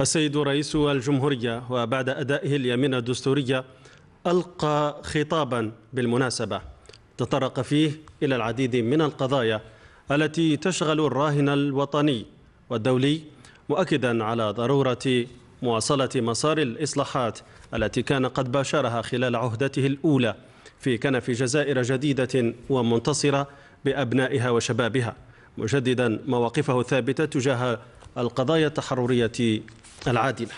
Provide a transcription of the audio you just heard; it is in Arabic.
السيد رئيس الجمهورية وبعد أدائه اليمين الدستورية ألقى خطابا بالمناسبة تطرق فيه إلى العديد من القضايا التي تشغل الراهن الوطني والدولي مؤكدا على ضرورة مواصلة مسار الإصلاحات التي كان قد باشرها خلال عهدته الأولى في كنف جزائر جديدة ومنتصرة بأبنائها وشبابها مجددا مواقفه الثابتة تجاه القضايا التحررية العادله